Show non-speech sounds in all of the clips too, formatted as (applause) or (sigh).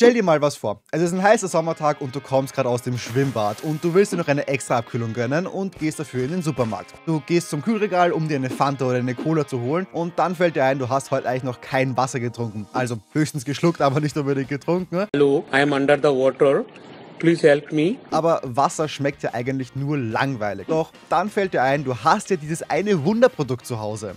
Stell dir mal was vor. Es ist ein heißer Sommertag und du kommst gerade aus dem Schwimmbad und du willst dir noch eine extra Abkühlung gönnen und gehst dafür in den Supermarkt. Du gehst zum Kühlregal, um dir eine Fanta oder eine Cola zu holen und dann fällt dir ein, du hast heute eigentlich noch kein Wasser getrunken. Also höchstens geschluckt, aber nicht unbedingt getrunken. Hallo, Hello, I'm under the water. Please help me. Aber Wasser schmeckt ja eigentlich nur langweilig. Doch dann fällt dir ein, du hast ja dieses eine Wunderprodukt zu Hause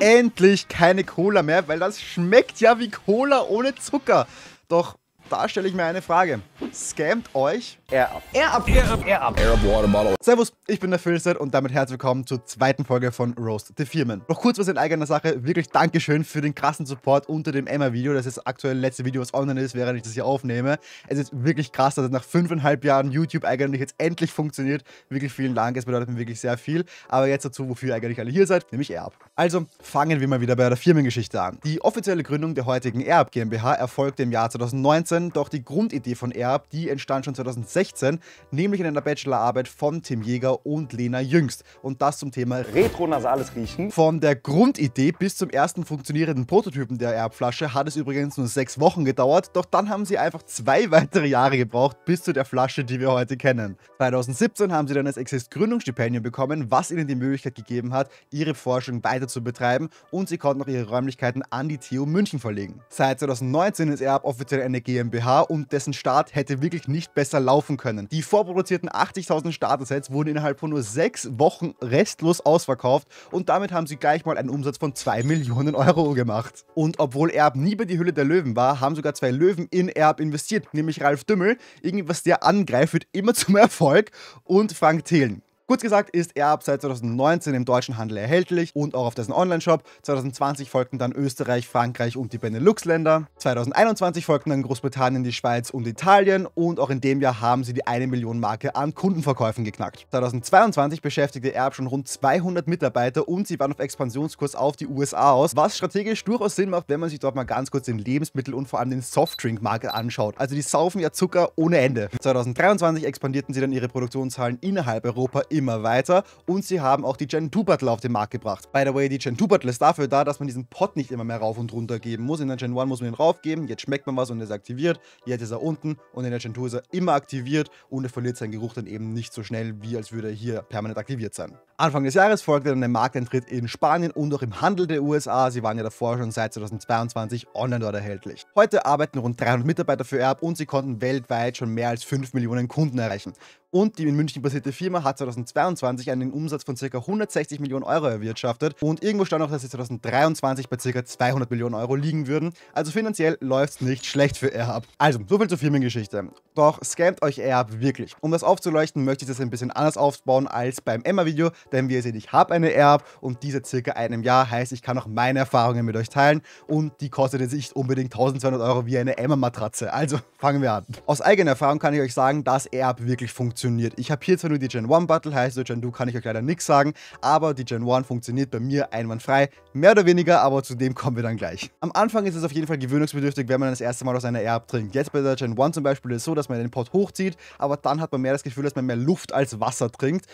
endlich keine Cola mehr, weil das schmeckt ja wie Cola ohne Zucker. Doch da stelle ich mir eine Frage. Scamt euch Air Up. Air Up. Air Up. Air Up. Air Up Water Bottle. Servus, ich bin der Filzet und damit herzlich willkommen zur zweiten Folge von Roast the Firmen. Noch kurz was in eigener Sache. Wirklich Dankeschön für den krassen Support unter dem Emma-Video. Das ist aktuell das letzte Video, was online ist, während ich das hier aufnehme. Es ist wirklich krass, dass es nach fünfeinhalb Jahren YouTube eigentlich jetzt endlich funktioniert. Wirklich vielen Dank. Es bedeutet mir wirklich sehr viel. Aber jetzt dazu, wofür ihr eigentlich alle hier seid, nämlich Air Up. Also fangen wir mal wieder bei der Firmengeschichte an. Die offizielle Gründung der heutigen Air Up GmbH erfolgte im Jahr 2019, doch die Grundidee von Air Up, die entstand schon 2016 2016, nämlich in einer Bachelorarbeit von Tim Jäger und Lena Jüngst. Und das zum Thema retronasales Riechen. Von der Grundidee bis zum ersten funktionierenden Prototypen der Erbflasche hat es übrigens nur sechs Wochen gedauert, doch dann haben sie einfach zwei (laughs) weitere Jahre gebraucht bis zu der Flasche, die wir heute kennen. 2017 haben sie dann das Exist Gründungsstipendium bekommen, was ihnen die Möglichkeit gegeben hat, ihre Forschung weiter zu betreiben und sie konnten auch ihre Räumlichkeiten an die TU München verlegen. Seit 2019 ist Erb offiziell eine GmbH und dessen Start hätte wirklich nicht besser laufen verkaufen können. Die vorproduzierten 80.000 Starter-Sets wurden innerhalb von nur sechs Wochen restlos ausverkauft und damit haben sie gleich mal einen Umsatz von 2 Millionen Euro gemacht. Und obwohl Erb nie bei die Hülle der Löwen war, haben sogar zwei Löwen in Erb investiert, nämlich Ralf Dümmel, irgendwas der angreift, wird immer (laughs) zum Erfolg und Frank Thelen. Kurz gesagt ist Airhub seit 2019 im deutschen Handel erhältlich und auch auf dessen Online-Shop. 2020 folgten dann Österreich, Frankreich und die Benelux-Länder. 2021 folgten dann Großbritannien, die Schweiz und Italien und auch in dem Jahr haben sie die 1 Million Marke an Kundenverkäufen geknackt. 2022 beschäftigte Erb schon rund 200 Mitarbeiter und sie waren auf Expansionskurs auf die USA aus, was strategisch durchaus Sinn macht, wenn man sich dort mal ganz kurz den Lebensmittel- und vor allem den Softdrink-Markt anschaut. Also die saufen ja Zucker ohne Ende. 2023 expandierten sie dann ihre Produktionszahlen innerhalb Europa immer weiter und sie haben auch die Gen 2 Battle auf den Markt gebracht. By the way, die Gen 2 Battle ist dafür da, dass man diesen Pot nicht immer mehr rauf und runter geben muss. In der Gen 1 muss man ihn raufgeben, jetzt schmeckt man was und er ist aktiviert, jetzt ist er unten und in der Gen 2 ist er immer aktiviert und er verliert seinen Geruch dann eben nicht so schnell, wie als würde er hier permanent aktiviert sein. Anfang des Jahres folgte dann der Markteintritt in Spanien und auch im Handel der USA. Sie waren ja davor schon seit 2022 online dort erhältlich. Heute arbeiten rund 300 Mitarbeiter für Erb und sie konnten weltweit schon mehr als 5 Millionen Kunden erreichen und die in München basierte Firma hat 2022 einen Umsatz von ca. 160 Millionen Euro erwirtschaftet und irgendwo stand auch, dass sie 2023 bei ca. 200 Millionen Euro liegen würden. Also finanziell läuft es nicht schlecht für Airbnb. Also, soviel zur Firmengeschichte. Doch scammt euch Airbnb wirklich. Um das aufzuleuchten, möchte ich das ein bisschen anders aufbauen als beim Emma-Video, denn wie ihr seht, ich habe eine Airbnb und diese circa einem Jahr heißt, ich kann auch meine Erfahrungen mit euch teilen und die kostet jetzt nicht unbedingt 1200 Euro wie eine Emma-Matratze. Also fangen wir an. Aus eigener Erfahrung kann ich euch sagen, dass Airbnb wirklich funktioniert funktioniert. Ich habe hier zwar nur die Gen 1 Battle, heißt zur Gen 2 kann ich euch leider nichts sagen, aber die Gen 1 funktioniert bei mir einwandfrei, mehr oder weniger, aber zu dem kommen wir dann gleich. Am Anfang ist es auf jeden Fall gewöhnungsbedürftig, wenn man das erste Mal aus einer Erb trinkt. Jetzt bei der Gen 1 zum Beispiel ist es so, dass man den Pot hochzieht, aber dann hat man mehr das Gefühl, dass man mehr Luft als Wasser trinkt.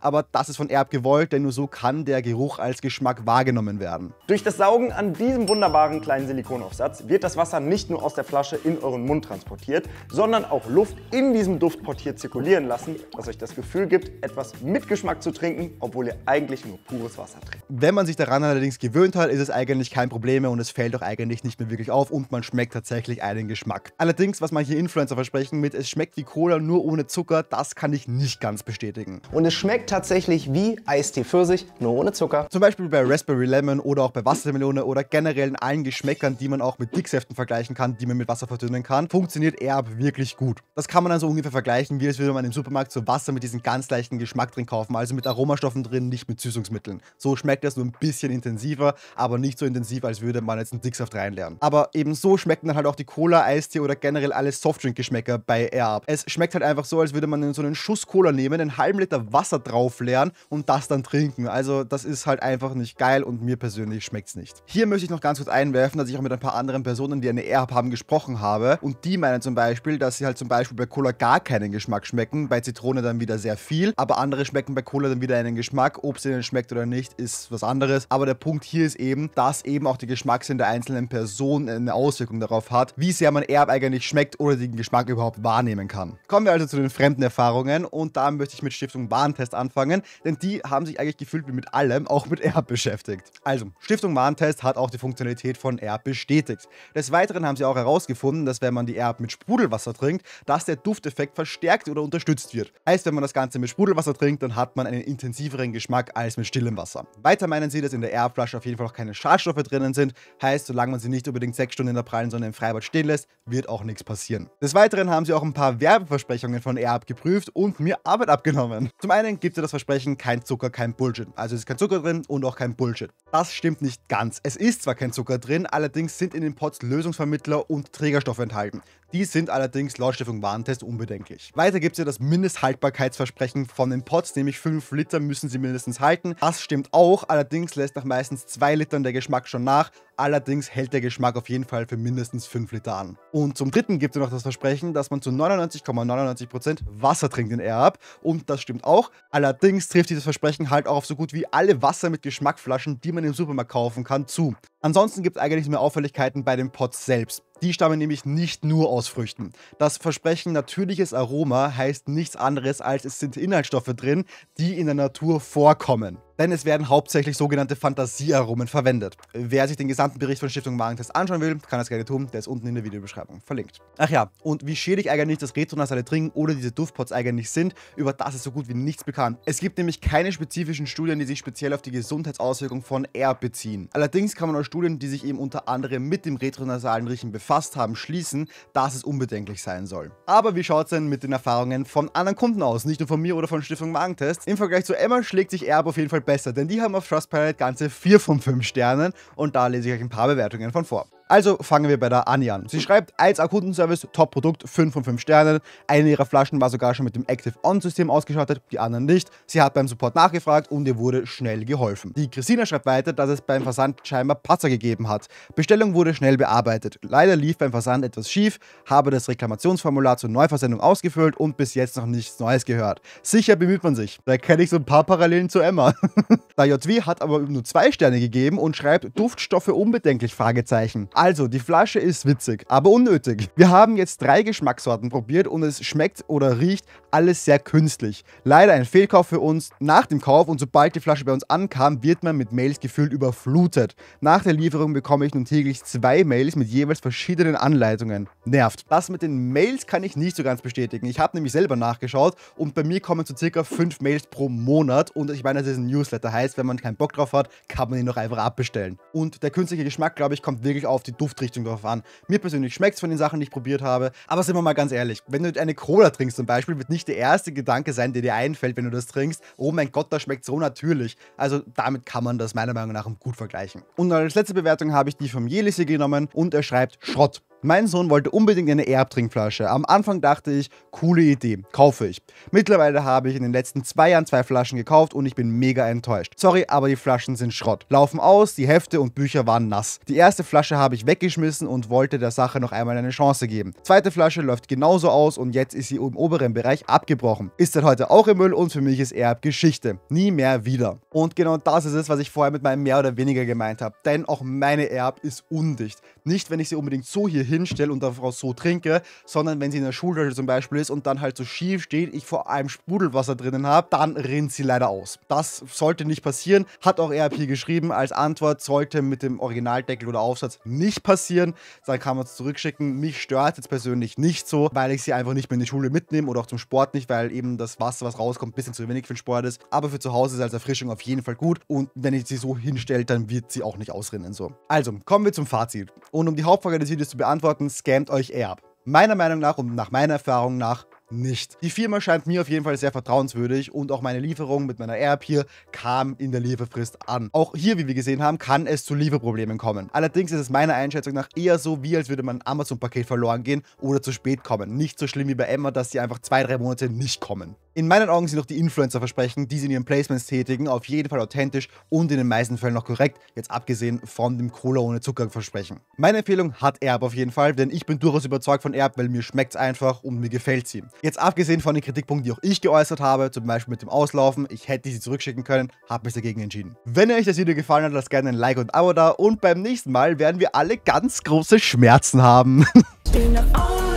Aber das ist von Erb gewollt, denn nur so kann der Geruch als Geschmack wahrgenommen werden. Durch das Saugen an diesem wunderbaren kleinen Silikonaufsatz wird das Wasser nicht nur aus der Flasche in euren Mund transportiert, sondern auch Luft in diesem Duftport hier zirkulieren lassen, das euch das Gefühl gibt, etwas mit Geschmack zu trinken, obwohl ihr eigentlich nur pures Wasser trinkt. Wenn man sich daran allerdings gewöhnt hat, ist es eigentlich kein Problem mehr und es fällt auch eigentlich nicht mehr wirklich auf und man schmeckt tatsächlich einen Geschmack. Allerdings, was manche Influencer versprechen mit, es schmeckt wie Cola nur ohne Zucker, das kann ich nicht ganz bestätigen. Und es schmeckt tatsächlich wie Eistee Pfirsich, nur ohne Zucker. Zum Beispiel bei Raspberry Lemon oder auch bei Wassermelone oder generell in allen Geschmäckern, die man auch mit Dicksäften vergleichen kann, die man mit Wasser verdünnen kann, funktioniert Erb wirklich gut. Das kann man dann so ungefähr vergleichen, wie es würde man im Supermarkt so Wasser mit diesem ganz leichten Geschmack drin kaufen, also mit Aromastoffen drin, nicht mit Süßungsmitteln. So schmeckt das nur ein bisschen intensiver, aber nicht so intensiv, als würde man jetzt einen Dicksaft reinlernen. Aber eben so schmecken dann halt auch die Cola, Eistee oder generell alle Softdrink-Geschmäcker bei Air Up. Es schmeckt halt einfach so, als würde man so einen Schuss Cola nehmen, einen halben Liter Wasser drauf leeren und das dann trinken. Also das ist halt einfach nicht geil und mir persönlich schmeckt es nicht. Hier möchte ich noch ganz kurz einwerfen, dass ich auch mit ein paar anderen Personen, die eine Air Up haben, gesprochen habe und die meinen zum Beispiel, dass sie halt zum Beispiel bei Cola gar keinen Geschmack schmecken, bei Zitrone dann wieder sehr viel, aber andere schmecken bei Cola dann wieder einen Geschmack. Ob es ihnen schmeckt oder nicht, ist was anderes. Aber der Punkt hier ist eben, dass eben auch die Geschmackssinn der einzelnen Person eine Auswirkung darauf hat, wie sehr man Erb eigentlich schmeckt oder den Geschmack überhaupt wahrnehmen kann. Kommen wir also zu den fremden Erfahrungen und da möchte ich mit Stiftung Warentest anfangen, denn die haben sich eigentlich gefühlt wie mit allem, auch mit Erb beschäftigt. Also, Stiftung Warentest hat auch die Funktionalität von Erb bestätigt. Des Weiteren haben sie auch herausgefunden, dass wenn man die Erb mit Sprudelwasser trinkt, dass der Dufteffekt verstärkt oder unterstützt geschützt wird. Heißt, wenn man das Ganze mit Sprudelwasser trinkt, dann hat man einen intensiveren Geschmack als mit stillem Wasser. Weiter meinen sie, dass in der Airflasche auf jeden Fall auch keine Schadstoffe drinnen sind. Heißt, solange man sie nicht unbedingt sechs Stunden in der prallen Sonne im Freibad stehen lässt, wird auch nichts passieren. Des Weiteren haben sie auch ein paar Werbeversprechungen von Air abgeprüft und mir Arbeit abgenommen. Zum einen gibt es das Versprechen, kein Zucker, kein Bullshit. Also es ist kein Zucker drin und auch kein Bullshit. Das stimmt nicht ganz. Es ist zwar kein Zucker drin, allerdings sind in den Pots Lösungsvermittler und Trägerstoffe enthalten. Die sind allerdings laut Stiftung Warentest unbedenklich. Weiter gibt es ja das Mindesthaltbarkeitsversprechen von den Pots, nämlich 5 Liter müssen sie mindestens halten. Das stimmt auch, allerdings lässt nach meistens 2 Litern der Geschmack schon nach. Allerdings hält der Geschmack auf jeden Fall für mindestens 5 Liter an. Und zum dritten gibt es noch das Versprechen, dass man zu 99,99% ,99 Wasser trinkt in Air-Up. Und das stimmt auch. Allerdings trifft dieses Versprechen halt auch auf so gut wie alle Wasser mit Geschmackflaschen, die man im Supermarkt kaufen kann, zu. Ansonsten gibt es eigentlich mehr Auffälligkeiten bei den Pots selbst. Die stammen nämlich nicht nur aus Früchten. Das Versprechen natürliches Aroma heißt nichts anderes als es sind Inhaltsstoffe drin, die in der Natur vorkommen denn es werden hauptsächlich sogenannte Fantasiearomen verwendet. Wer sich den gesamten Bericht von Stiftung Warentest anschauen will, kann das gerne tun, der ist unten in der Videobeschreibung verlinkt. Ach ja, und wie schädlich eigentlich das retronasale Trinken oder diese Duftpots eigentlich sind, über das ist so gut wie nichts bekannt. Es gibt nämlich keine spezifischen Studien, die sich speziell auf die Gesundheitsauswirkung von R beziehen. Allerdings kann man aus Studien, die sich eben unter anderem mit dem retronasalen Riechen befasst haben, schließen, dass es unbedenklich sein soll. Aber wie schaut es denn mit den Erfahrungen von anderen Kunden aus? Nicht nur von mir oder von Stiftung Magentest. Im Vergleich zu Emma schlägt sich Erb auf jeden Fall besser, denn die haben auf Trustpilot ganze 4 von 5 Sternen und da lese ich euch ein paar Bewertungen von vor. Also fangen wir bei der Annie an. Sie schreibt, als Kundenservice Top-Produkt, 5 von 5 Sternen. Eine ihrer Flaschen war sogar schon mit dem Active-On-System ausgeschaltet, die anderen nicht. Sie hat beim Support nachgefragt und ihr wurde schnell geholfen. Die Christina schreibt weiter, dass es beim Versand scheinbar Patzer gegeben hat. Bestellung wurde schnell bearbeitet. Leider lief beim Versand etwas schief, habe das Reklamationsformular zur Neuversendung ausgefüllt und bis jetzt noch nichts Neues gehört. Sicher bemüht man sich. Da kenne ich so ein paar Parallelen zu Emma. (laughs) da JW hat aber nur zwei Sterne gegeben und schreibt Duftstoffe unbedenklich? Fragezeichen. Also, die Flasche ist witzig, aber unnötig. Wir haben jetzt drei Geschmackssorten probiert und es schmeckt oder riecht alles sehr künstlich. Leider ein Fehlkauf für uns. Nach dem Kauf und sobald die Flasche bei uns ankam, wird man mit Mails gefühlt überflutet. Nach der Lieferung bekomme ich nun täglich zwei Mails mit jeweils verschiedenen Anleitungen. Nervt. Das mit den Mails kann ich nicht so ganz bestätigen. Ich habe nämlich selber nachgeschaut und bei mir kommen so circa fünf Mails pro Monat und ich meine, das ist ein Newsletter. Heißt, wenn man keinen Bock drauf hat, kann man ihn noch einfach abbestellen. Und der künstliche Geschmack, glaube ich, kommt wirklich auf die Duftrichtung drauf an. Mir persönlich schmeckt es von den Sachen, die ich probiert habe. Aber sind wir mal ganz ehrlich, wenn du eine Cola trinkst zum Beispiel, wird nicht nicht der erste Gedanke sein, der dir einfällt, wenn du das trinkst. Oh mein Gott, das schmeckt so natürlich. Also damit kann man das meiner Meinung nach gut vergleichen. Und als letzte Bewertung habe ich die vom Jelisse genommen und er schreibt Schrott. Mein Sohn wollte unbedingt eine Erbtrinkflasche. Am Anfang dachte ich, coole Idee, kaufe ich. Mittlerweile habe ich in den letzten zwei Jahren zwei Flaschen gekauft und ich bin mega enttäuscht. Sorry, aber die Flaschen sind Schrott. Laufen aus, die Hefte und Bücher waren nass. Die erste Flasche habe ich weggeschmissen und wollte der Sache noch einmal eine Chance geben. Zweite Flasche läuft genauso aus und jetzt ist sie im oberen Bereich abgebrochen. Ist dann heute auch im Müll und für mich ist Erb Geschichte. Nie mehr wieder. Und genau das ist es, was ich vorher mit meinem mehr oder weniger gemeint habe. Denn auch meine Erb ist undicht. Nicht, wenn ich sie unbedingt so hier hinstelle und daraus so trinke, sondern wenn sie in der Schultasche zum Beispiel ist und dann halt so schief steht, ich vor allem Sprudelwasser drinnen habe, dann rinnt sie leider aus. Das sollte nicht passieren, hat auch RAP geschrieben. Als Antwort sollte mit dem Originaldeckel oder Aufsatz nicht passieren. Dann kann man es zurückschicken. Mich stört jetzt persönlich nicht so, weil ich sie einfach nicht mehr in die Schule mitnehme oder auch zum Sport nicht, weil eben das Wasser, was rauskommt, ein bisschen zu wenig für den Sport ist. Aber für zu Hause ist als Erfrischung auf jeden Fall gut. Und wenn ich sie so hinstelle, dann wird sie auch nicht ausrinnen. So. Also, kommen wir zum Fazit. Und um die Hauptfrage des Videos zu beantworten, scammt euch Erb. Meiner Meinung nach und nach meiner Erfahrung nach nicht. Die Firma scheint mir auf jeden Fall sehr vertrauenswürdig und auch meine Lieferung mit meiner App hier kam in der Lieferfrist an. Auch hier, wie wir gesehen haben, kann es zu Lieferproblemen kommen. Allerdings ist es meiner Einschätzung nach eher so, wie als würde man Amazon-Paket verloren gehen oder zu spät kommen. Nicht so schlimm wie bei Emma, dass sie einfach zwei, drei Monate nicht kommen. In meinen Augen sind auch die Influencer-Versprechen, die sie in ihren Placements tätigen, auf jeden Fall authentisch und in den meisten Fällen noch korrekt, jetzt abgesehen von dem Cola ohne Zucker-Versprechen. Meine Empfehlung hat Erb auf jeden Fall, denn ich bin durchaus überzeugt von Erb, weil mir schmeckt es einfach und mir gefällt sie. Jetzt abgesehen von den Kritikpunkten, die auch ich geäußert habe, zum Beispiel mit dem Auslaufen, ich hätte sie zurückschicken können, habe mich dagegen entschieden. Wenn euch das Video gefallen hat, lasst gerne ein Like und ein Abo da und beim nächsten Mal werden wir alle ganz große Schmerzen haben. (laughs)